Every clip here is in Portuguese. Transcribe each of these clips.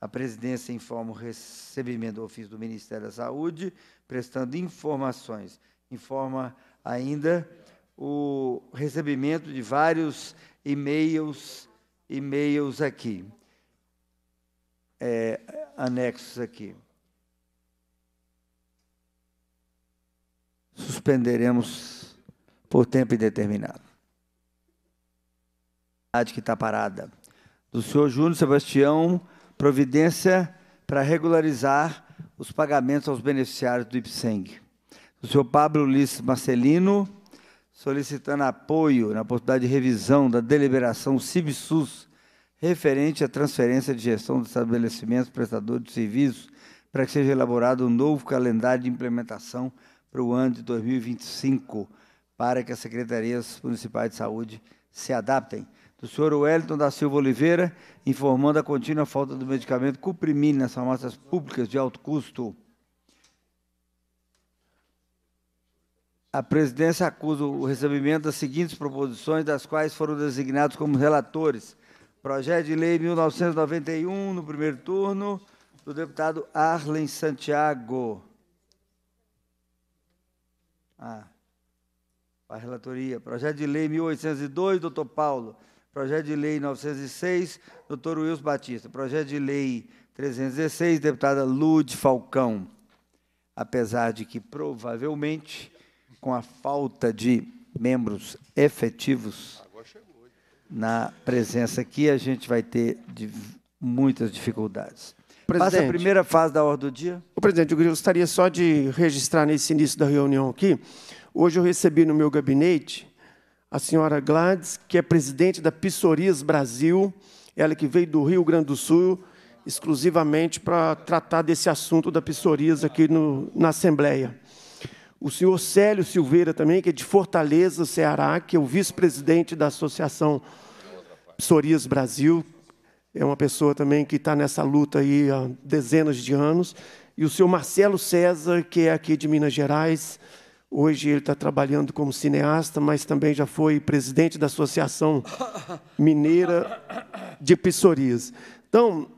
A presidência informa o recebimento do ofício do Ministério da Saúde, prestando informações. Informa ainda o recebimento de vários e-mails, e-mails aqui, é, anexos aqui. Suspenderemos por tempo indeterminado. A que está parada do senhor Júnior Sebastião providência para regularizar os pagamentos aos beneficiários do IPSENG. Do senhor Pablo Ulisses Marcelino solicitando apoio na oportunidade de revisão da deliberação CIBSUS referente à transferência de gestão dos estabelecimentos prestadores de serviços para que seja elaborado um novo calendário de implementação para o ano de 2025, para que as secretarias municipais de saúde se adaptem do senhor Wellington da Silva Oliveira, informando a contínua falta do medicamento cuprimine nas farmácias públicas de alto custo. A presidência acusa o recebimento das seguintes proposições, das quais foram designados como relatores. Projeto de Lei 1991, no primeiro turno, do deputado Arlen Santiago. Ah, a relatoria. Projeto de Lei 1802, doutor Paulo Projeto de Lei 906, doutor Wilson Batista. Projeto de Lei 316, deputada Lude Falcão. Apesar de que, provavelmente, com a falta de membros efetivos na presença aqui, a gente vai ter muitas dificuldades. Presidente, Passa a primeira fase da ordem do dia. O presidente, eu gostaria só de registrar nesse início da reunião aqui. Hoje eu recebi no meu gabinete a senhora Gladys, que é presidente da Pissorias Brasil, ela que veio do Rio Grande do Sul exclusivamente para tratar desse assunto da pissorias aqui no, na Assembleia. O senhor Célio Silveira também, que é de Fortaleza, Ceará, que é o vice-presidente da Associação Pissorias Brasil, é uma pessoa também que está nessa luta aí há dezenas de anos. E o senhor Marcelo César, que é aqui de Minas Gerais, Hoje ele está trabalhando como cineasta, mas também já foi presidente da Associação Mineira de Pissorias. Então,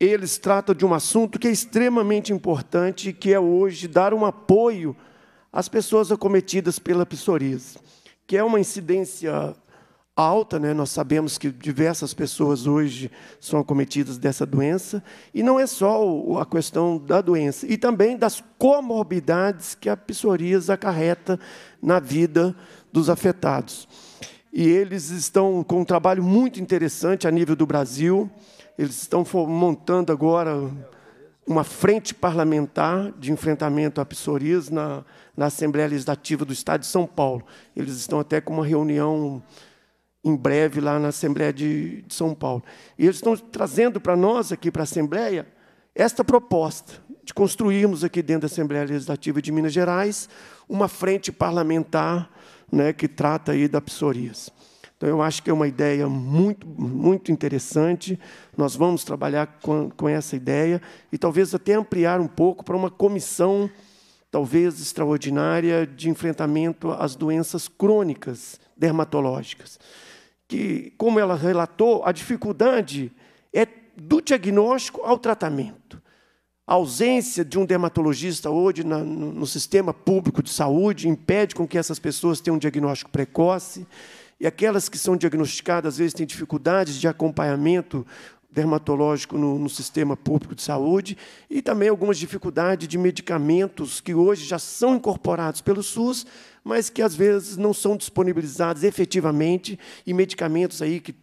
eles tratam de um assunto que é extremamente importante, que é hoje dar um apoio às pessoas acometidas pela pissorias, que é uma incidência alta, né? nós sabemos que diversas pessoas hoje são acometidas dessa doença, e não é só a questão da doença, e também das comorbidades que a psoríase acarreta na vida dos afetados. E eles estão com um trabalho muito interessante a nível do Brasil, eles estão montando agora uma frente parlamentar de enfrentamento à psoríase na, na Assembleia Legislativa do Estado de São Paulo. Eles estão até com uma reunião em breve lá na Assembleia de, de São Paulo. E eles estão trazendo para nós aqui, para a Assembleia, esta proposta de construirmos aqui dentro da Assembleia Legislativa de Minas Gerais uma frente parlamentar né, que trata aí da psorias. Então, eu acho que é uma ideia muito, muito interessante. Nós vamos trabalhar com, com essa ideia e talvez até ampliar um pouco para uma comissão, talvez extraordinária, de enfrentamento às doenças crônicas dermatológicas que, como ela relatou, a dificuldade é do diagnóstico ao tratamento. A ausência de um dermatologista hoje na, no, no sistema público de saúde impede com que essas pessoas tenham um diagnóstico precoce. E aquelas que são diagnosticadas, às vezes, têm dificuldades de acompanhamento dermatológico no, no, sistema público de saúde e também algumas dificuldades de medicamentos que hoje já são incorporados pelo SUS, mas que às vezes não são disponibilizados efetivamente e medicamentos aí que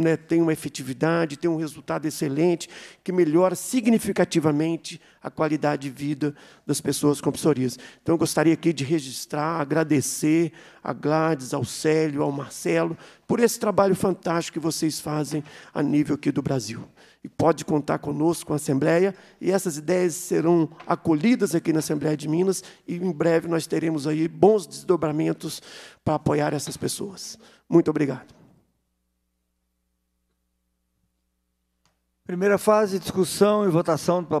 né, tem uma efetividade, tem um resultado excelente, que melhora significativamente a qualidade de vida das pessoas com psoríase. Então, eu gostaria aqui de registrar, agradecer a Gladys, ao Célio, ao Marcelo, por esse trabalho fantástico que vocês fazem a nível aqui do Brasil. E pode contar conosco, com a Assembleia, e essas ideias serão acolhidas aqui na Assembleia de Minas, e em breve nós teremos aí bons desdobramentos para apoiar essas pessoas. Muito obrigado. Primeira fase, discussão e votação para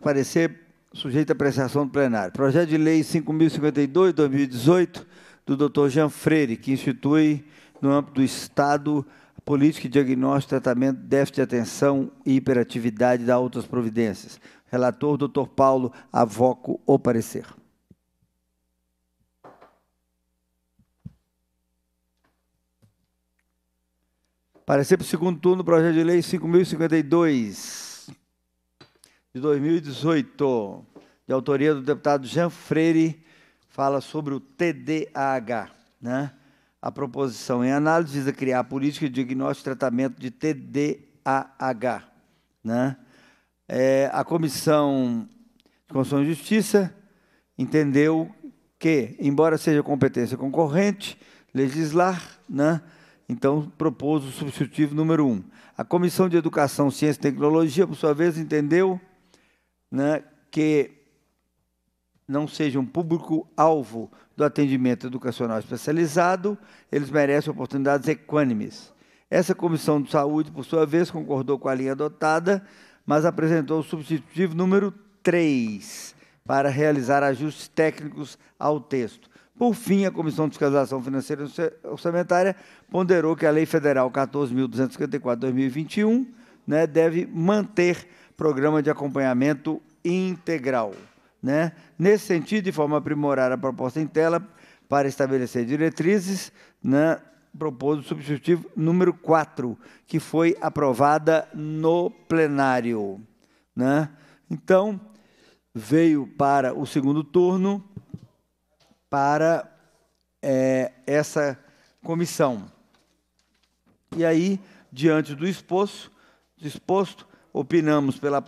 parecer sujeito à apreciação do plenário. Projeto de Lei 5.052, 2018, do Dr. Jean Freire, que institui, no âmbito do Estado, a política de diagnóstico, tratamento, déficit de atenção e hiperatividade da outras providências. Relator, Dr. Paulo, avoco o parecer. Parecer para o segundo turno do projeto de lei 5.052 de 2018, de autoria do deputado Jean Freire, fala sobre o TDAH. Né? A proposição em análise visa criar a política de diagnóstico e tratamento de TDAH. Né? É, a Comissão de Constituição e Justiça entendeu que, embora seja competência concorrente, legislar, né, então propôs o substitutivo número 1. Um. A Comissão de Educação, Ciência e Tecnologia, por sua vez, entendeu né, que não seja um público-alvo do atendimento educacional especializado, eles merecem oportunidades equânimes. Essa Comissão de Saúde, por sua vez, concordou com a linha adotada, mas apresentou o substitutivo número 3 para realizar ajustes técnicos ao texto. Por fim, a Comissão de Fiscalização Financeira e Orçamentária ponderou que a Lei Federal 14.254-2021 né, deve manter programa de acompanhamento integral. Né? Nesse sentido, de forma a aprimorar a proposta em tela para estabelecer diretrizes, né, propôs o substitutivo número 4, que foi aprovada no plenário. Né? Então, veio para o segundo turno para é, essa comissão. E aí, diante do exposto, disposto, opinamos pela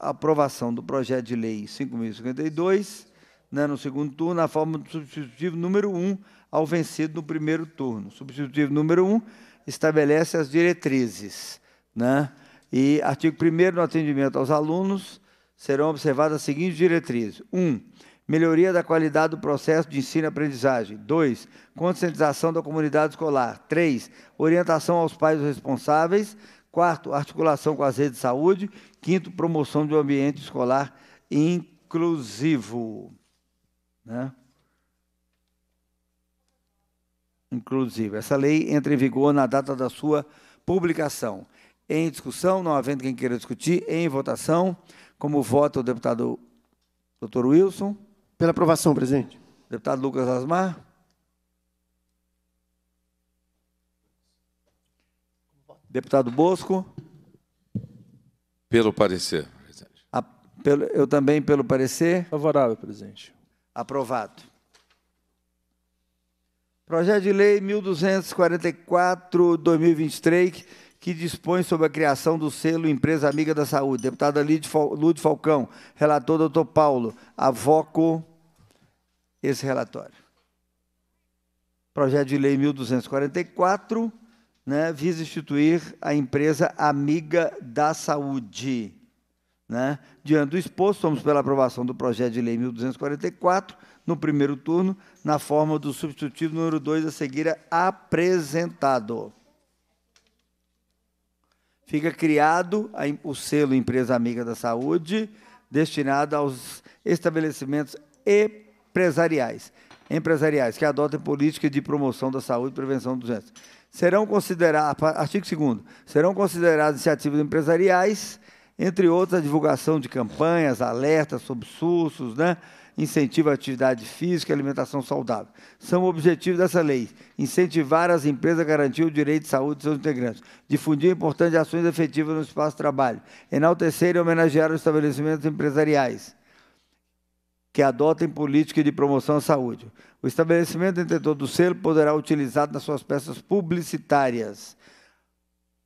aprovação do projeto de lei 5.052, né, no segundo turno, na forma do substitutivo número 1 ao vencido no primeiro turno. O substitutivo número 1 estabelece as diretrizes. Né? E artigo 1 no atendimento aos alunos, serão observadas as seguintes diretrizes. 1. Um, melhoria da qualidade do processo de ensino e aprendizagem. 2. Conscientização da comunidade escolar. 3. Orientação aos pais responsáveis. 4. Articulação com as redes de saúde. 5. Promoção de um ambiente escolar inclusivo. Né? Inclusivo. Essa lei entra em vigor na data da sua publicação. Em discussão, não havendo quem queira discutir, em votação, como vota o deputado Dr. Wilson. Pela aprovação, presidente. Deputado Lucas Asmar. Deputado Bosco. Pelo parecer, presidente. eu também pelo parecer. Favorável, presidente. Aprovado. Projeto de Lei 1244-2023, que dispõe sobre a criação do selo Empresa Amiga da Saúde. Deputada Lúcio Falcão, relator doutor Paulo, avoco esse relatório. Projeto de Lei 1244 né, visa instituir a empresa Amiga da Saúde. Né? Diante do exposto, somos pela aprovação do projeto de lei 1244, no primeiro turno, na forma do substitutivo número 2 a seguir é apresentado. Fica criado a, o selo Empresa Amiga da Saúde, destinado aos estabelecimentos e empresariais, empresariais que adotem políticas de promoção da saúde e prevenção dos doenças. Serão consideradas, artigo 2 serão consideradas iniciativas empresariais, entre outras, a divulgação de campanhas, alertas sobre sustos, né? incentivo à atividade física e alimentação saudável. São objetivos dessa lei: incentivar as empresas a garantir o direito de saúde de seus integrantes, difundir importantes ações efetivas no espaço de trabalho, enaltecer e homenagear os estabelecimentos empresariais, que adotem política de promoção à saúde. O estabelecimento detentor do selo poderá utilizar nas suas peças publicitárias.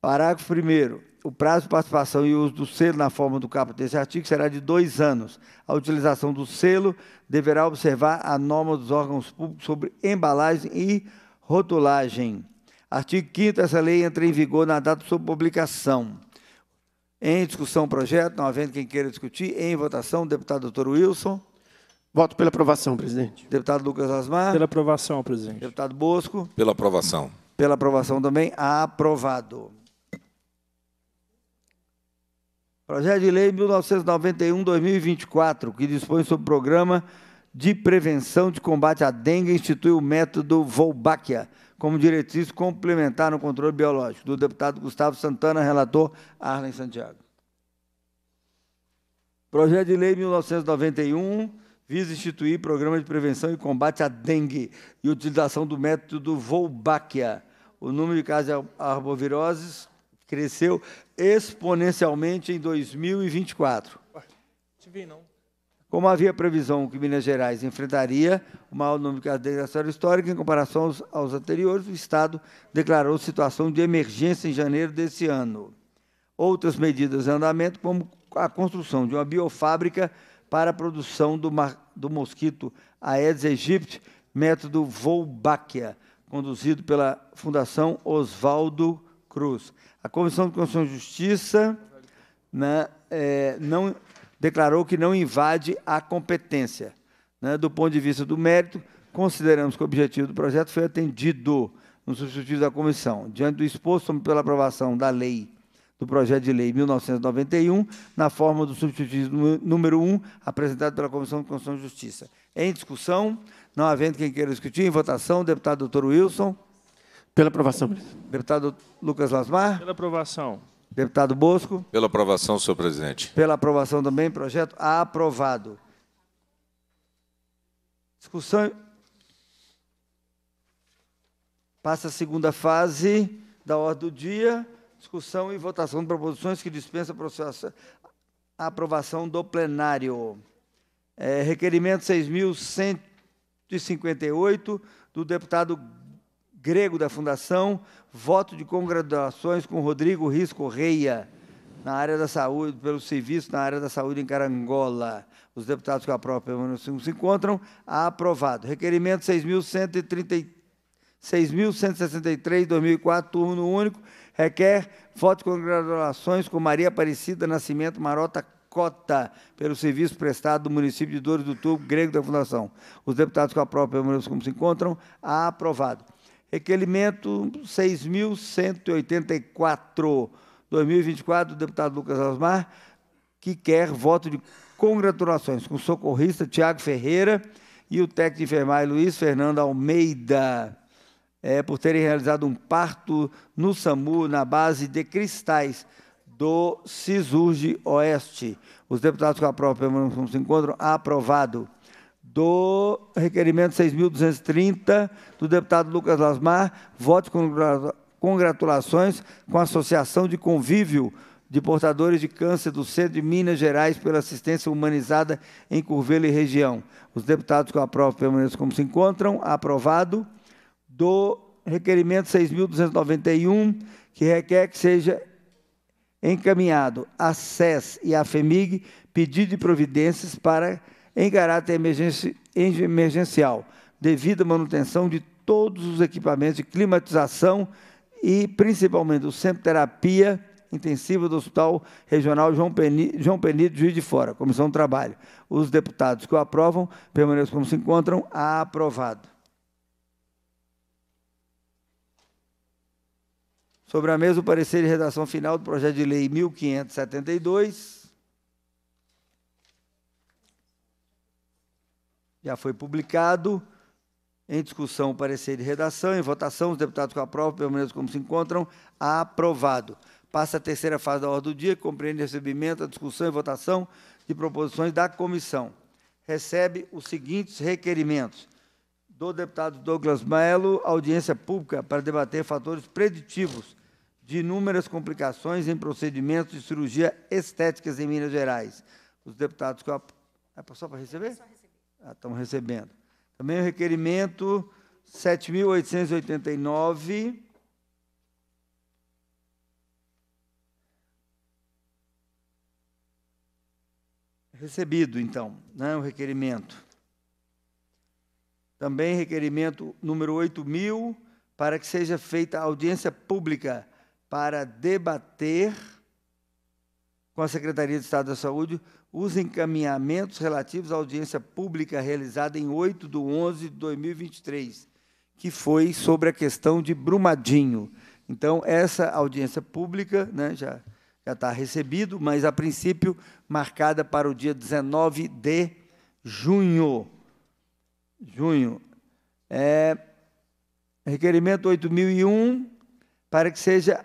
Parágrafo 1. O prazo de participação e uso do selo na forma do caput desse artigo será de dois anos. A utilização do selo deverá observar a norma dos órgãos públicos sobre embalagem e rotulagem. Artigo 5 Essa lei entra em vigor na data de sua publicação. Em discussão, o projeto. Não havendo quem queira discutir. Em votação, deputado doutor Wilson. Voto pela aprovação, presidente. Deputado Lucas Asmar. Pela aprovação, presidente. Deputado Bosco. Pela aprovação. Pela aprovação também. Aprovado. Projeto de Lei 1991-2024, que dispõe sobre o Programa de Prevenção de Combate à Dengue, institui o método Volbáquia como diretriz complementar no controle biológico, do deputado Gustavo Santana, relator Arlen Santiago. Projeto de Lei 1991 visa instituir programa de prevenção e combate à dengue e utilização do método Wolbachia. O número de casos de arboviroses cresceu exponencialmente em 2024. Como havia previsão que Minas Gerais enfrentaria o maior número de casos de história histórica em comparação aos, aos anteriores, o Estado declarou situação de emergência em janeiro desse ano. Outras medidas em andamento, como a construção de uma biofábrica para a produção do, do mosquito Aedes aegypti, método Wolbachia, conduzido pela Fundação Oswaldo Cruz. A Comissão de Constituição e Justiça né, é, não, declarou que não invade a competência. Né, do ponto de vista do mérito, consideramos que o objetivo do projeto foi atendido nos substitutos da comissão. Diante do exposto, pela aprovação da lei do projeto de lei 1991, na forma do substitutivo número 1, apresentado pela Comissão de Constituição e Justiça. Em discussão, não havendo quem queira discutir, em votação, deputado doutor Wilson. Pela aprovação, presidente. Deputado Lucas Lasmar. Pela aprovação. Deputado Bosco. Pela aprovação, senhor presidente. Pela aprovação também, projeto aprovado. Discussão. Passa a segunda fase da ordem do dia discussão e votação de proposições que dispensa a aprovação do plenário. É, requerimento 6.158 do deputado grego da Fundação, voto de congratulações com Rodrigo risco reia na área da saúde, pelo serviço na área da saúde em Carangola. Os deputados que aprovam se encontram, aprovado. Requerimento 6.163, 2004, turno único, requer de congratulações com Maria Aparecida Nascimento Marota Cota, pelo serviço prestado do município de Dores do Tubo, grego da Fundação. Os deputados com a própria permaneçam como se encontram. Aprovado. Requerimento 6.184, 2024, do deputado Lucas Asmar, que quer voto de congratulações com o socorrista Tiago Ferreira e o técnico de enfermagem Luiz Fernando Almeida é, por terem realizado um parto no SAMU na base de cristais do Cisurge Oeste. Os deputados que aprovam permanecem como se encontram. Aprovado. Do requerimento 6.230 do deputado Lucas Lasmar, voto congratulações com a Associação de Convívio de Portadores de Câncer do Centro de Minas Gerais pela assistência humanizada em Curvelo e região. Os deputados que aprovam permanecem como se encontram. Aprovado do requerimento 6.291, que requer que seja encaminhado à SES e à FEMIG pedido de providências para, em caráter emergencial, emergencial, à manutenção de todos os equipamentos de climatização e, principalmente, o centro de terapia intensiva do Hospital Regional João, Peni, João Penido, Juiz de Fora, Comissão do Trabalho. Os deputados que o aprovam permaneçam como se encontram. Aprovado. Sobre a mesma o parecer de redação final do projeto de lei 1572. Já foi publicado. Em discussão, o parecer de redação. Em votação, os deputados que aprovam, menos como se encontram. Aprovado. Passa a terceira fase da ordem do dia, que compreende o recebimento, a discussão e votação de proposições da comissão. Recebe os seguintes requerimentos do deputado Douglas Maelo audiência pública para debater fatores preditivos de inúmeras complicações em procedimentos de cirurgia estéticas em Minas Gerais. Os deputados que eu... É só para receber? É só receber. Ah, estão recebendo. Também o requerimento 7.889... Recebido, então, né, o requerimento. Também requerimento número 8.000, para que seja feita audiência pública para debater com a Secretaria de Estado da Saúde os encaminhamentos relativos à audiência pública realizada em 8 de 11 de 2023, que foi sobre a questão de Brumadinho. Então, essa audiência pública né, já já está recebido, mas a princípio marcada para o dia 19 de junho. Junho. É, requerimento 8001, para que seja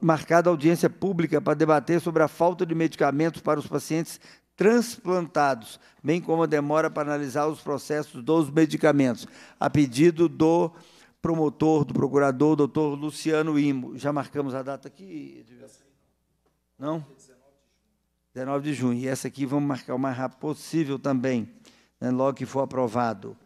marcada audiência pública para debater sobre a falta de medicamentos para os pacientes transplantados, bem como a demora para analisar os processos dos medicamentos, a pedido do promotor, do procurador, doutor Luciano Imo. Já marcamos a data aqui? Não? 19 de junho. E essa aqui vamos marcar o mais rápido possível também, né, logo que for aprovado.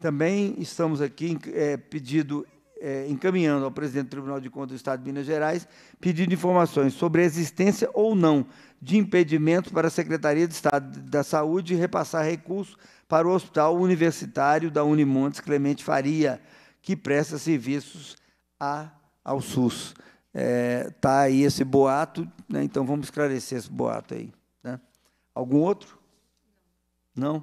Também estamos aqui é, pedido, é, encaminhando ao presidente do Tribunal de Contas do Estado de Minas Gerais pedindo informações sobre a existência ou não de impedimento para a Secretaria de Estado da Saúde repassar recursos para o Hospital Universitário da Unimontes Clemente Faria, que presta serviços a, ao SUS. Está é, tá aí esse boato, né, então vamos esclarecer esse boato aí. Né? Algum outro? Não?